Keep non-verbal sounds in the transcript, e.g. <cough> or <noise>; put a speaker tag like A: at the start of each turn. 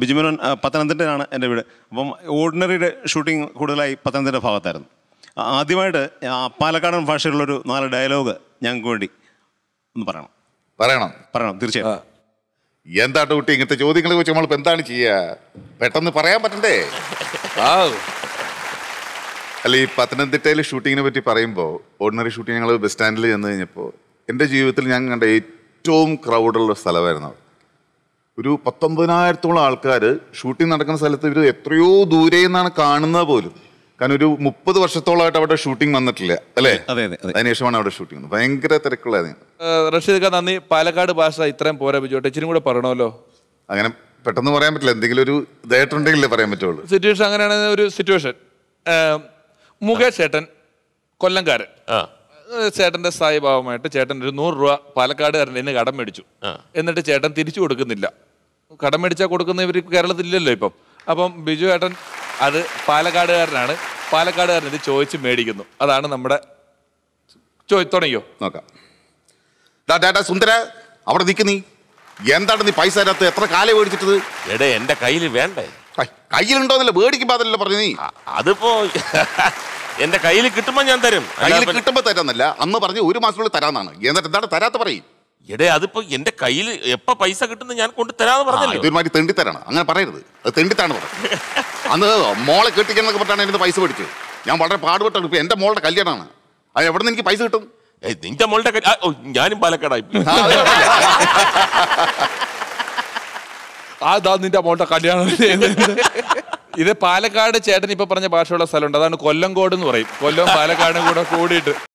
A: ബിജുമനോൻ പത്തനംതിട്ടയിലാണ് എൻ്റെ വീട് അപ്പം ഓർഡിനറിയുടെ ഷൂട്ടിംഗ് കൂടുതലായി പത്തനംതിട്ട ഭാഗത്തായിരുന്നു ആദ്യമായിട്ട് പാലക്കാടൻ ഭാഷയിലുള്ളൊരു നാല് ഡയലോഗ് ഞങ്ങൾക്ക് വേണ്ടി ഒന്ന് പറയണം പറയണം പറയണം തീർച്ചയായിട്ടും എന്താണ് കുട്ടി ഇങ്ങനത്തെ ചോദ്യങ്ങളെ കുറിച്ച് നമ്മളിപ്പോൾ എന്താണ് ചെയ്യുക പെട്ടെന്ന് പറയാൻ പറ്റണ്ടേ അല്ല ഈ പത്തനംതിട്ടയിൽ ഷൂട്ടിങ്ങിനെ പറ്റി പറയുമ്പോൾ ഓർഡിനറി ഷൂട്ടിംഗ് ഞങ്ങൾ ബസ് സ്റ്റാൻഡിൽ ചെന്ന് കഴിഞ്ഞപ്പോൾ എൻ്റെ ജീവിതത്തിൽ ഞാൻ കണ്ട ഏറ്റവും ക്രൗഡുള്ള സ്ഥലമായിരുന്നു ഒരു പത്തൊമ്പതിനായിരത്തോളം ആൾക്കാർ ഷൂട്ടിംഗ് നടക്കുന്ന സ്ഥലത്ത് ഇവർ എത്രയോ ദൂരെ നിന്നാണ് കാണുന്നത് പോലും കാരണം ഒരു മുപ്പത് വർഷത്തോളമായിട്ട് അവിടെ ഷൂട്ടിംഗ് വന്നിട്ടില്ല അല്ലേ അതിനുശേഷമാണ് അവിടെ ഷൂട്ടിംഗ് ഭയങ്കര തിരക്കുള്ള
B: റഷീദ് നന്ദി പാലക്കാട് ഭാഷ ഇത്രയും പോരാ ബിജോട്ടെ ഇച്ചിരി കൂടെ പറയണമല്ലോ അങ്ങനെ പെട്ടെന്ന് പറയാൻ പറ്റില്ല എന്തെങ്കിലും ഒരു ഇതായിട്ടുണ്ടെങ്കിലേ പറയാൻ പറ്റുള്ളൂ സിറ്റുവേഷൻ അങ്ങനെയാണ് ഒരു സിറ്റുവേഷൻ മുകേഷ് ചേട്ടൻ കൊല്ലംകാരൻ ചേട്ടന്റെ സ്ഥായി ഭാവമായിട്ട് ചേട്ടൻ ഒരു നൂറ് രൂപ പാലക്കാട് കാരൻ്റെ കടം മേടിച്ചു എന്നിട്ട് ചേട്ടൻ തിരിച്ചു കൊടുക്കുന്നില്ല കടം മേടിച്ചാൽ കൊടുക്കുന്ന ഇവർ കേരളത്തിലില്ലല്ലോ ഇപ്പം അപ്പം ബിജു ഏട്ടൻ അത് പാലക്കാടുകാരനാണ് പാലക്കാടുകാരൻ ഇത് ചോദിച്ച് മേടിക്കുന്നു അതാണ് നമ്മുടെ തുടങ്ങിയോ നോക്കാം ഡാ സുന്ദര അവിടെ നീ എന്താണ് നീ പൈസ അതിനകത്ത് എത്ര കാലം മേടിച്ചിട്ടത്
A: എടേ എൻ്റെ കയ്യിൽ വേണ്ടേ കയ്യിലുണ്ടോന്നല്ല മേടിക്കുമ്പോ അതല്ലോ പറഞ്ഞു നീ അതിപ്പോ <laughs> എന്റെ കയ്യിൽ കിട്ടുമ്പോൾ ഞാൻ തരും കയ്യിൽ കിട്ടുമ്പോൾ തരാന്നല്ല അന്ന് പറഞ്ഞു ഒരു മാസത്തിനുള്ളിൽ തരാന്നാണ് എന്നിട്ട് എന്താണ് തരാത്ത പറയും എടേ അതിപ്പോ എന്റെ കയ്യിൽ എപ്പോ പൈസ കിട്ടുന്ന ഞാൻ കൊണ്ട് തരാന്ന് പറഞ്ഞല്ലോ ഇതൊരുമാതിരി തെണ്ടിത്തരാണ് അങ്ങനെ പറയരുത് അത് തെണ്ടിത്താണ് പറഞ്ഞത് അന്ന് മോളെ കെട്ടിക്കണമെന്നൊക്കെ പറഞ്ഞാണ് എനിക്ക് പൈസ പഠിച്ചു ഞാൻ വളരെ പാടുപെട്ടാണ് ഇപ്പൊ എന്റെ മോളുടെ കല്യാണമാണ് അത് എവിടെ നിന്ന് എനിക്ക് പൈസ കിട്ടും നിന്റെ മോളുടെ ഞാനും
B: പാലക്കാടായി അതാ നിന്റെ മോളുടെ കല്യാണം ഇത് പാലക്കാട് ചേട്ടൻ ഇപ്പൊ പറഞ്ഞ ഭാഷയുള്ള സ്ഥലമുണ്ട് അതാണ് കൊല്ലംകോട് എന്ന് പറയും കൊല്ലം പാലക്കാടും കൂടെ കൂടിയിട്ട്